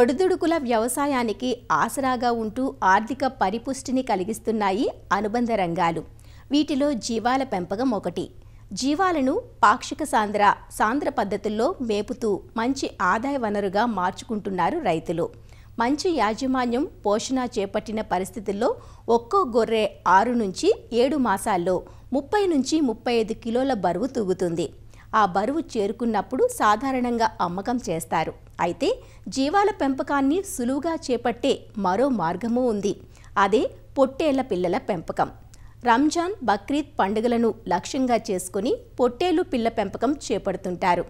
ఒడుదుడుకుల వ్యవసాయానికి ఆసరాగా ఉంటూ ఆర్థిక పరిపుష్టిని కలిగిస్తున్నాయి అనుబంధ రంగాలు వీటిలో జీవాల పెంపకం ఒకటి జీవాలను పాక్షిక సాంద్ర సాంద్ర పద్ధతుల్లో మేపుతూ మంచి ఆదాయ వనరుగా మార్చుకుంటున్నారు రైతులు మంచి యాజమాన్యం పోషణ చేపట్టిన పరిస్థితుల్లో ఒక్కో గొర్రె ఆరు నుంచి ఏడు మాసాల్లో ముప్పై నుంచి ముప్పై ఐదు కిలోల బరువు తూగుతుంది ఆ బరువు చేరుకున్నప్పుడు సాధారణంగా అమ్మకం చేస్తారు అయితే జీవాల పెంపకాన్ని సులువుగా చేపట్టే మరో మార్గము ఉంది అదే పొట్టేళ్ల పిల్లల పెంపకం రంజాన్ బక్రీద్ పండుగలను లక్ష్యంగా చేసుకుని పొట్టేలు పిల్ల పెంపకం చేపడుతుంటారు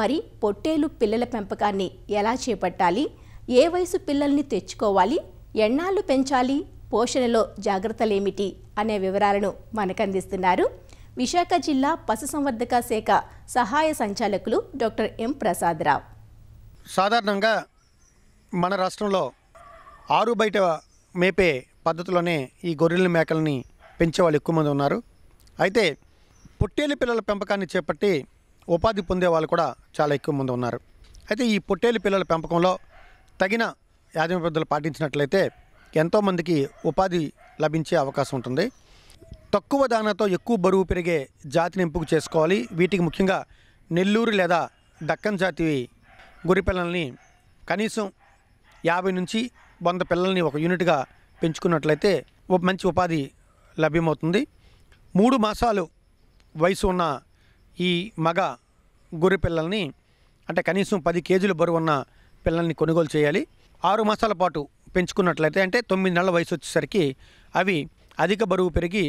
మరి పొట్టేలు పిల్లల పెంపకాన్ని ఎలా చేపట్టాలి ఏ వయసు పిల్లల్ని తెచ్చుకోవాలి ఎన్నాళ్ళు పెంచాలి పోషణలో జాగ్రత్తలేమిటి అనే వివరాలను మనకందిస్తున్నారు విశాఖ జిల్లా పశుసంవర్ధక శాఖ సహాయ సంచాలకులు డాక్టర్ ఎం ప్రసాదరావు సాధారణంగా మన రాష్ట్రంలో ఆరు బయట మేపే పద్ధతిలోనే ఈ గొర్రెల మేకలని పెంచేవాళ్ళు ఎక్కువ మంది ఉన్నారు అయితే పొట్టేలు పిల్లల పెంపకాన్ని చేపట్టి ఉపాధి పొందే వాళ్ళు కూడా చాలా ఎక్కువ మంది ఉన్నారు అయితే ఈ పొట్టేలు పిల్లల పెంపకంలో తగిన యాజమాన్య పద్ధతులు పాటించినట్లయితే ఎంతోమందికి ఉపాధి లభించే అవకాశం ఉంటుంది తక్కువ దానాతో ఎక్కువ బరువు పెరిగే జాతిని ఎంపిక చేసుకోవాలి వీటికి ముఖ్యంగా నెల్లూరు లేదా దక్కన్ జాతి గొర్రె పిల్లల్ని కనీసం యాభై నుంచి వంద పిల్లల్ని ఒక యూనిట్గా పెంచుకున్నట్లయితే మంచి ఉపాధి లభ్యమవుతుంది మూడు మాసాలు వయసు ఉన్న ఈ మగ గొర్రె పిల్లల్ని అంటే కనీసం పది కేజీలు బరువు ఉన్న పిల్లల్ని కొనుగోలు చేయాలి ఆరు మాసాల పాటు పెంచుకున్నట్లయితే అంటే తొమ్మిది నెలల వయసు వచ్చేసరికి అవి అధిక బరువు పెరిగి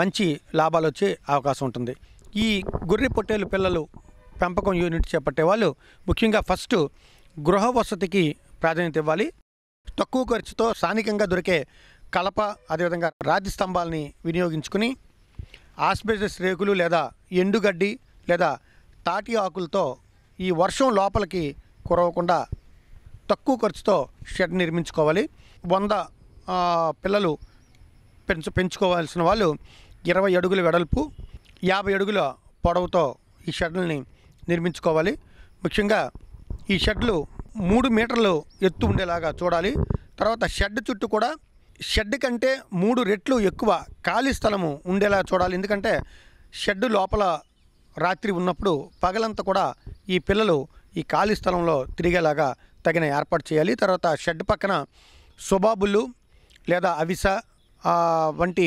మంచి లాభాలు వచ్చే అవకాశం ఉంటుంది ఈ గొర్రె పొట్టేలు పిల్లలు పెంపకం యూనిట్ చేపట్టే వాళ్ళు ముఖ్యంగా ఫస్ట్ గృహ వసతికి ప్రాధాన్యత ఇవ్వాలి తక్కువ ఖర్చుతో స్థానికంగా దొరికే కలప అదేవిధంగా రాతి స్తంభాలని వినియోగించుకుని ఆస్బెజస్ రేకులు లేదా ఎండుగడ్డి లేదా తాటి ఆకులతో ఈ వర్షం లోపలికి కురవకుండా తక్కువ ఖర్చుతో షెడ్ నిర్మించుకోవాలి వంద పిల్లలు పెంచు పెంచుకోవాల్సిన వాళ్ళు ఇరవై అడుగుల వెడల్పు యాభై అడుగుల పొడవుతో ఈ షెడ్లని నిర్మించుకోవాలి ముఖ్యంగా ఈ షెడ్లు మూడు మీటర్లు ఎత్తు ఉండేలాగా చూడాలి తర్వాత షెడ్ చుట్టూ కూడా షెడ్ కంటే మూడు రెట్లు ఎక్కువ ఖాళీ స్థలము ఉండేలా చూడాలి ఎందుకంటే షెడ్ లోపల రాత్రి ఉన్నప్పుడు పగలంతా కూడా ఈ పిల్లలు ఈ ఖాళీ స్థలంలో తిరిగేలాగా తగిన ఏర్పాటు చేయాలి తర్వాత షెడ్ పక్కన సుబాబులు లేదా అవిస వంటి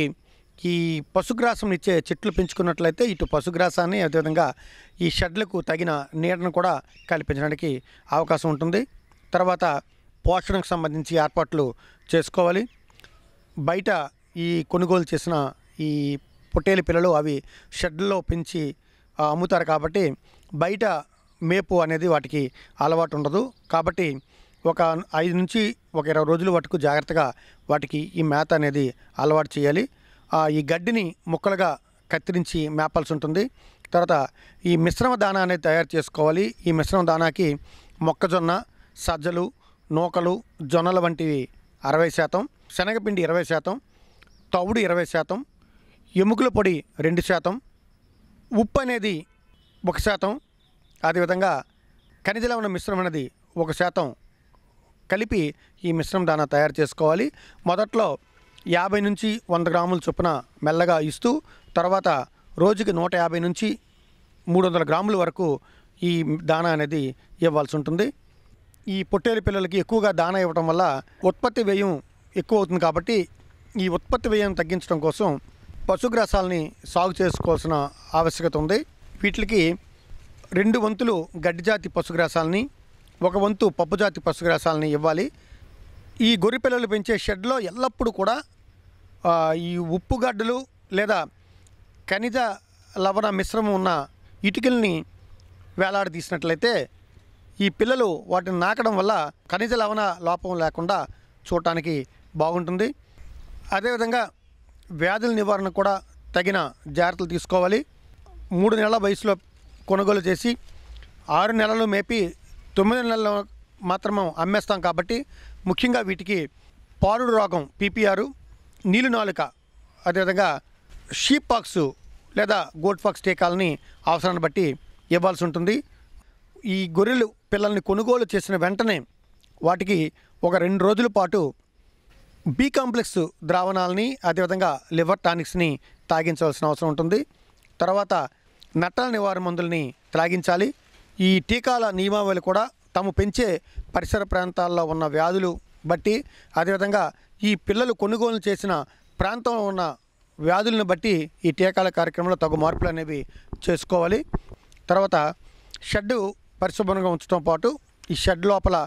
ఈ పశుగ్రాసం ఇచ్చే చెట్లు పెంచుకున్నట్లయితే ఇటు పశుగ్రాసాన్ని అదేవిధంగా ఈ షెడ్లకు తగిన నీడను కూడా కల్పించడానికి అవకాశం ఉంటుంది తర్వాత పోషణకు సంబంధించి ఏర్పాట్లు చేసుకోవాలి బయట ఈ కొనుగోలు చేసిన ఈ పొట్టేలు పిల్లలు అవి షెడ్లలో పెంచి అమ్ముతారు కాబట్టి బయట మేపు అనేది వాటికి అలవాటు ఉండదు కాబట్టి ఒక ఐదు నుంచి ఒక ఇరవై రోజుల వరకు జాగ్రత్తగా వాటికి ఈ మేత అనేది అలవాటు చేయాలి ఈ గడ్డిని ముక్కలుగా కత్తిరించి మేపాల్సి ఉంటుంది తర్వాత ఈ మిశ్రమ దానా అనేది తయారు చేసుకోవాలి ఈ మిశ్రమ దానాకి మొక్కజొన్న సజ్జలు నూకలు జొన్నలు వంటివి అరవై శాతం శనగపిండి ఇరవై శాతం తవుడు ఇరవై శాతం ఎముకల పొడి రెండు శాతం ఉప్పు అనేది ఒక శాతం అదేవిధంగా ఖనిజల ఉన్న మిశ్రమం అనేది ఒక శాతం కలిపి ఈ మిశ్రమ దానా తయారు చేసుకోవాలి మొదట్లో యాభై నుంచి వంద గ్రాముల చొప్పున మెల్లగా ఇస్తూ తర్వాత రోజుకి నూట యాభై నుంచి మూడు వందల గ్రాముల వరకు ఈ దాణా అనేది ఇవ్వాల్సి ఉంటుంది ఈ పొట్టేలు పిల్లలకి ఎక్కువగా దాణా ఇవ్వటం వల్ల ఉత్పత్తి వ్యయం ఎక్కువ అవుతుంది కాబట్టి ఈ ఉత్పత్తి వ్యయం తగ్గించడం కోసం పశుగ్రాసాలని సాగు చేసుకోవాల్సిన ఆవశ్యకత ఉంది వీటికి రెండు వంతులు గడ్డి జాతి పశుగ్రాసాలని ఒక వంతు పప్పు జాతి పశుగ్రాసాలని ఇవ్వాలి ఈ గొర్రె పిల్లలు పెంచే షెడ్లో ఎల్లప్పుడూ కూడా ఈ ఉప్పుగడ్డలు లేదా ఖనిజ లవణ మిశ్రమం ఉన్న ఇటుకల్ని వేలాడదీసినట్లయితే ఈ పిల్లలు వాటిని నాకడం వల్ల ఖనిజ లవణ లోపం లేకుండా చూడటానికి బాగుంటుంది అదేవిధంగా వ్యాధుల నివారణ కూడా తగిన జాగ్రత్తలు తీసుకోవాలి మూడు నెలల వయసులో కొనుగోలు చేసి ఆరు నెలలు మేపి తొమ్మిది నెలలు మాత్రమే అమ్మేస్తాం కాబట్టి ముఖ్యంగా వీటికి పారుడు రోగం పీపీఆర్ నీలు నాలుక అదేవిధంగా షీప్ పాక్స్ లేదా గోట్ పాక్స్ టీకాలని అవసరాన్ని బట్టి ఇవ్వాల్సి ఉంటుంది ఈ గొర్రెలు పిల్లల్ని కొనుగోలు చేసిన వెంటనే వాటికి ఒక రెండు రోజుల పాటు బి కాంప్లెక్స్ ద్రావణాలని అదేవిధంగా లివర్ టానిక్స్ని తాగించవలసిన అవసరం ఉంటుంది తర్వాత నట్టాల నివారణ మందుల్ని త్రాగించాలి ఈ టీకాల నియమావళి కూడా తాము పెంచే పరిసర ప్రాంతాల్లో ఉన్న వ్యాధులు బట్టి అదేవిధంగా ఈ పిల్లలు కొనుగోలు చేసిన ప్రాంతంలో ఉన్న వ్యాధులను బట్టి ఈ టీకాల కార్యక్రమంలో తగు మార్పులు అనేవి చేసుకోవాలి తర్వాత షెడ్ పరిశుభ్రంగా ఉంచడం పాటు ఈ షెడ్ లోపల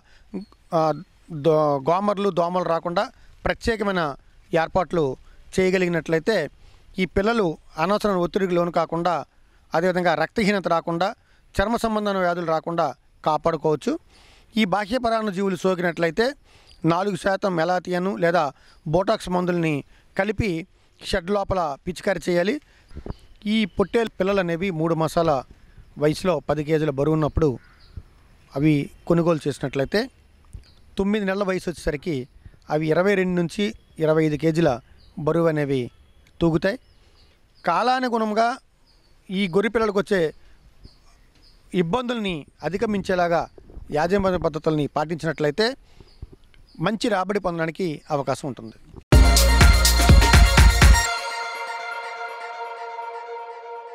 గోమర్లు దోమలు రాకుండా ప్రత్యేకమైన ఏర్పాట్లు చేయగలిగినట్లయితే ఈ పిల్లలు అనవసరమైన ఒత్తిడికి లోను కాకుండా అదేవిధంగా రక్తహీనత రాకుండా చర్మ సంబంధమైన వ్యాధులు రాకుండా కాపాడుకోవచ్చు ఈ బాహ్యపరాణ జీవులు సోకినట్లయితే నాలుగు శాతం మెలాతియను లేదా బోటాక్స్ మందుల్ని కలిపి షెడ్ లోపల పిచికారి చేయాలి ఈ పొట్టే పిల్లలు అనేవి మూడు మాసాల వయసులో పది కేజీల బరువు ఉన్నప్పుడు అవి కొనుగోలు చేసినట్లయితే తొమ్మిది నెలల వయసు వచ్చేసరికి అవి ఇరవై రెండు నుంచి ఇరవై ఐదు కేజీల బరువు అనేవి తూగుతాయి కాలానుగుణంగా ఈ గొర్రె పిల్లలకు వచ్చే ఇబ్బందుల్ని అధిగమించేలాగా యాజమాన్య పద్ధతుల్ని పాటించినట్లయితే మంచి రాబడి పొందడానికి అవకాశం ఉంటుంది